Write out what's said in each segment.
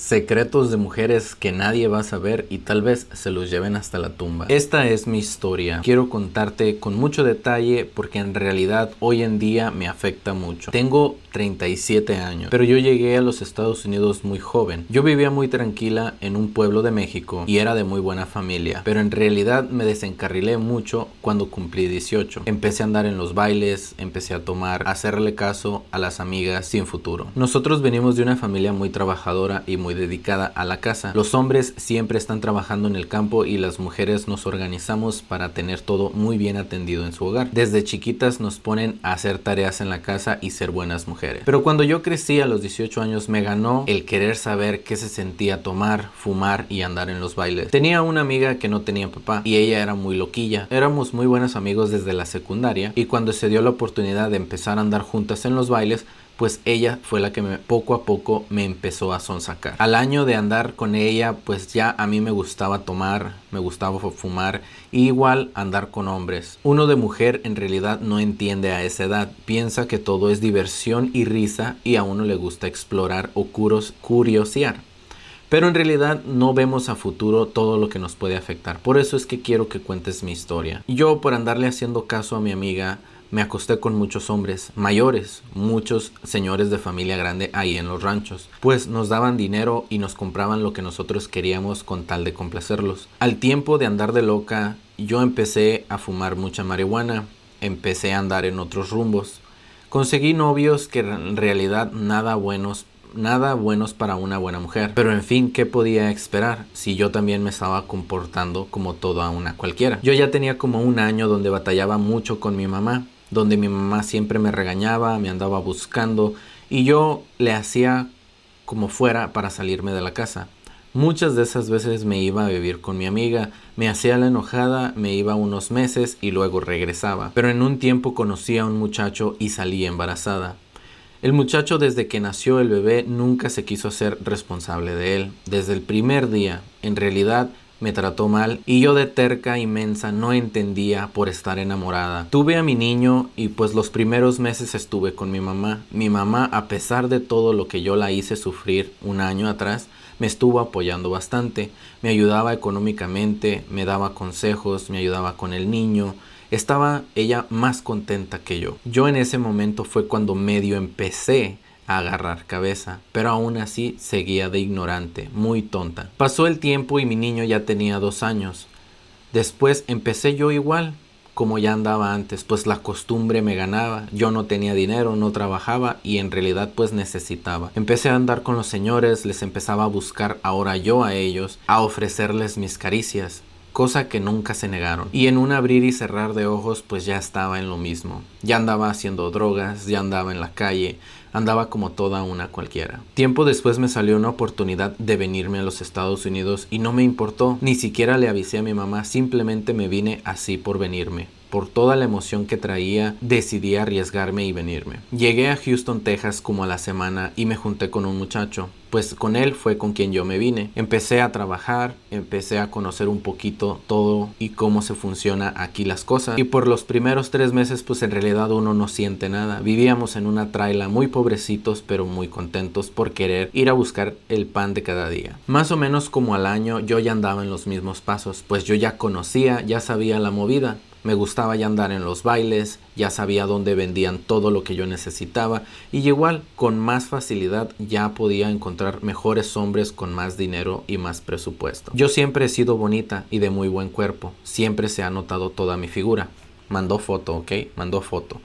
Secretos de mujeres que nadie va a saber y tal vez se los lleven hasta la tumba. Esta es mi historia. Quiero contarte con mucho detalle porque en realidad hoy en día me afecta mucho. Tengo 37 años, pero yo llegué a los Estados Unidos muy joven. Yo vivía muy tranquila en un pueblo de México y era de muy buena familia, pero en realidad me desencarrilé mucho cuando cumplí 18. Empecé a andar en los bailes, empecé a tomar, a hacerle caso a las amigas sin futuro. Nosotros venimos de una familia muy trabajadora y muy dedicada a la casa. Los hombres siempre están trabajando en el campo y las mujeres nos organizamos para tener todo muy bien atendido en su hogar. Desde chiquitas nos ponen a hacer tareas en la casa y ser buenas mujeres. Pero cuando yo crecí a los 18 años me ganó el querer saber qué se sentía tomar, fumar y andar en los bailes. Tenía una amiga que no tenía papá y ella era muy loquilla. Éramos muy buenos amigos desde la secundaria y cuando se dio la oportunidad de empezar a andar juntas en los bailes, pues ella fue la que me, poco a poco me empezó a sonsacar. Al año de andar con ella, pues ya a mí me gustaba tomar, me gustaba fumar, igual andar con hombres. Uno de mujer en realidad no entiende a esa edad, piensa que todo es diversión y risa y a uno le gusta explorar o curiosear. Pero en realidad no vemos a futuro todo lo que nos puede afectar. Por eso es que quiero que cuentes mi historia. Yo por andarle haciendo caso a mi amiga, me acosté con muchos hombres mayores, muchos señores de familia grande ahí en los ranchos, pues nos daban dinero y nos compraban lo que nosotros queríamos con tal de complacerlos. Al tiempo de andar de loca, yo empecé a fumar mucha marihuana, empecé a andar en otros rumbos. Conseguí novios que en realidad nada buenos nada buenos para una buena mujer. Pero en fin, ¿qué podía esperar si yo también me estaba comportando como toda una cualquiera? Yo ya tenía como un año donde batallaba mucho con mi mamá donde mi mamá siempre me regañaba, me andaba buscando y yo le hacía como fuera para salirme de la casa. Muchas de esas veces me iba a vivir con mi amiga, me hacía la enojada, me iba unos meses y luego regresaba. Pero en un tiempo conocí a un muchacho y salí embarazada. El muchacho desde que nació el bebé nunca se quiso ser responsable de él. Desde el primer día, en realidad me trató mal y yo de terca inmensa no entendía por estar enamorada. Tuve a mi niño y pues los primeros meses estuve con mi mamá. Mi mamá, a pesar de todo lo que yo la hice sufrir un año atrás, me estuvo apoyando bastante. Me ayudaba económicamente, me daba consejos, me ayudaba con el niño. Estaba ella más contenta que yo. Yo en ese momento fue cuando medio empecé agarrar cabeza, pero aún así seguía de ignorante, muy tonta. Pasó el tiempo y mi niño ya tenía dos años. Después empecé yo igual, como ya andaba antes, pues la costumbre me ganaba, yo no tenía dinero, no trabajaba y en realidad pues necesitaba. Empecé a andar con los señores, les empezaba a buscar ahora yo a ellos, a ofrecerles mis caricias cosa que nunca se negaron. Y en un abrir y cerrar de ojos pues ya estaba en lo mismo. Ya andaba haciendo drogas, ya andaba en la calle, andaba como toda una cualquiera. Tiempo después me salió una oportunidad de venirme a los Estados Unidos y no me importó, ni siquiera le avisé a mi mamá, simplemente me vine así por venirme por toda la emoción que traía, decidí arriesgarme y venirme. Llegué a Houston, Texas como a la semana y me junté con un muchacho, pues con él fue con quien yo me vine. Empecé a trabajar, empecé a conocer un poquito todo y cómo se funciona aquí las cosas. Y por los primeros tres meses, pues en realidad uno no siente nada. Vivíamos en una traila muy pobrecitos, pero muy contentos por querer ir a buscar el pan de cada día. Más o menos como al año, yo ya andaba en los mismos pasos, pues yo ya conocía, ya sabía la movida. Me gustaba ya andar en los bailes, ya sabía dónde vendían todo lo que yo necesitaba y igual con más facilidad ya podía encontrar mejores hombres con más dinero y más presupuesto. Yo siempre he sido bonita y de muy buen cuerpo, siempre se ha notado toda mi figura. Mandó foto, ¿ok? Mandó foto.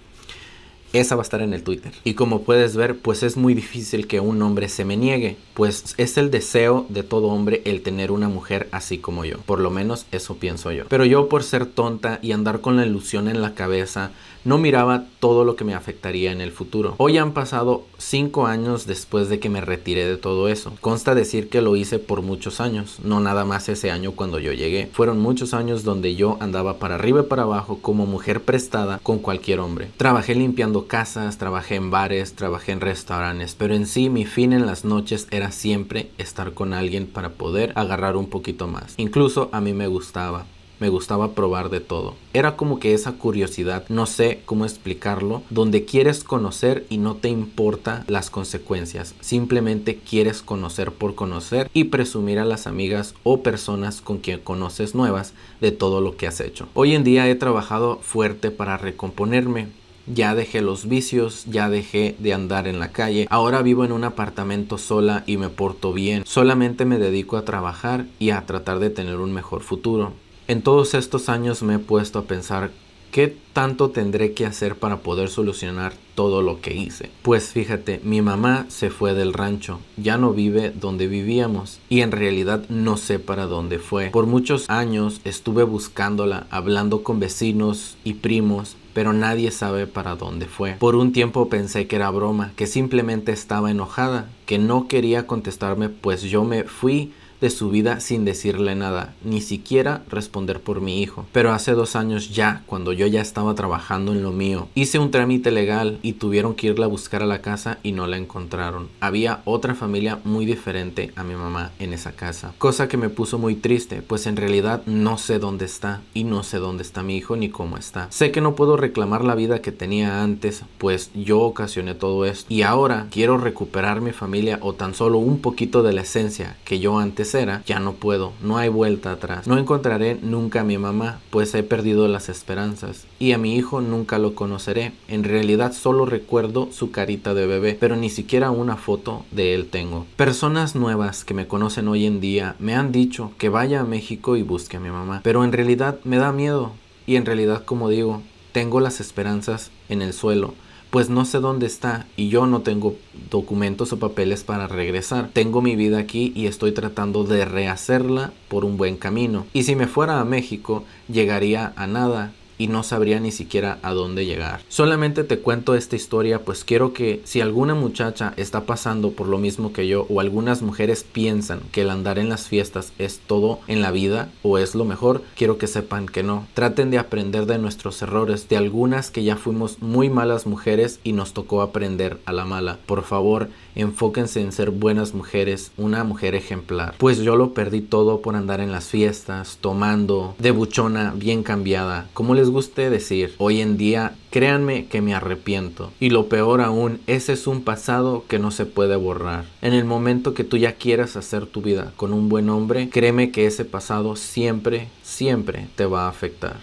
Esa va a estar en el Twitter. Y como puedes ver, pues es muy difícil que un hombre se me niegue, pues es el deseo de todo hombre el tener una mujer así como yo. Por lo menos eso pienso yo. Pero yo por ser tonta y andar con la ilusión en la cabeza, no miraba todo lo que me afectaría en el futuro. Hoy han pasado 5 años después de que me retiré de todo eso. Consta decir que lo hice por muchos años, no nada más ese año cuando yo llegué. Fueron muchos años donde yo andaba para arriba y para abajo como mujer prestada con cualquier hombre. Trabajé limpiando casas, trabajé en bares, trabajé en restaurantes, pero en sí mi fin en las noches era siempre estar con alguien para poder agarrar un poquito más. Incluso a mí me gustaba. Me gustaba probar de todo. Era como que esa curiosidad, no sé cómo explicarlo, donde quieres conocer y no te importa las consecuencias. Simplemente quieres conocer por conocer y presumir a las amigas o personas con quien conoces nuevas de todo lo que has hecho. Hoy en día he trabajado fuerte para recomponerme ya dejé los vicios, ya dejé de andar en la calle, ahora vivo en un apartamento sola y me porto bien, solamente me dedico a trabajar y a tratar de tener un mejor futuro. En todos estos años me he puesto a pensar ¿Qué tanto tendré que hacer para poder solucionar todo lo que hice? Pues fíjate, mi mamá se fue del rancho, ya no vive donde vivíamos y en realidad no sé para dónde fue. Por muchos años estuve buscándola, hablando con vecinos y primos, pero nadie sabe para dónde fue. Por un tiempo pensé que era broma, que simplemente estaba enojada, que no quería contestarme pues yo me fui de su vida sin decirle nada, ni siquiera responder por mi hijo. Pero hace dos años ya, cuando yo ya estaba trabajando en lo mío, hice un trámite legal y tuvieron que irla a buscar a la casa y no la encontraron. Había otra familia muy diferente a mi mamá en esa casa, cosa que me puso muy triste, pues en realidad no sé dónde está y no sé dónde está mi hijo ni cómo está. Sé que no puedo reclamar la vida que tenía antes, pues yo ocasioné todo esto y ahora quiero recuperar mi familia o tan solo un poquito de la esencia que yo antes ya no puedo, no hay vuelta atrás. No encontraré nunca a mi mamá, pues he perdido las esperanzas. Y a mi hijo nunca lo conoceré. En realidad solo recuerdo su carita de bebé, pero ni siquiera una foto de él tengo. Personas nuevas que me conocen hoy en día me han dicho que vaya a México y busque a mi mamá, pero en realidad me da miedo. Y en realidad, como digo, tengo las esperanzas en el suelo pues no sé dónde está y yo no tengo documentos o papeles para regresar. Tengo mi vida aquí y estoy tratando de rehacerla por un buen camino. Y si me fuera a México, llegaría a nada y no sabría ni siquiera a dónde llegar. Solamente te cuento esta historia pues quiero que si alguna muchacha está pasando por lo mismo que yo o algunas mujeres piensan que el andar en las fiestas es todo en la vida o es lo mejor, quiero que sepan que no. Traten de aprender de nuestros errores, de algunas que ya fuimos muy malas mujeres y nos tocó aprender a la mala. Por favor, enfóquense en ser buenas mujeres, una mujer ejemplar. Pues yo lo perdí todo por andar en las fiestas, tomando, de buchona, bien cambiada. ¿Cómo les les guste decir, hoy en día créanme que me arrepiento. Y lo peor aún, ese es un pasado que no se puede borrar. En el momento que tú ya quieras hacer tu vida con un buen hombre, créeme que ese pasado siempre, siempre te va a afectar.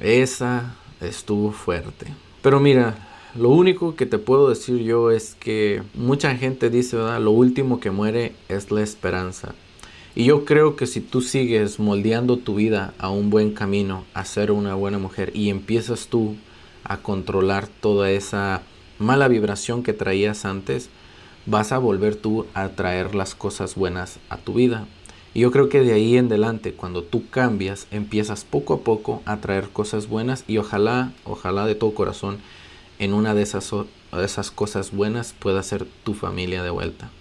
esa estuvo fuerte. Pero mira, lo único que te puedo decir yo es que mucha gente dice, Lo último que muere es la esperanza. Y yo creo que si tú sigues moldeando tu vida a un buen camino, a ser una buena mujer, y empiezas tú a controlar toda esa mala vibración que traías antes, vas a volver tú a traer las cosas buenas a tu vida. Y yo creo que de ahí en adelante, cuando tú cambias, empiezas poco a poco a traer cosas buenas y ojalá, ojalá de todo corazón, en una de esas, de esas cosas buenas pueda ser tu familia de vuelta.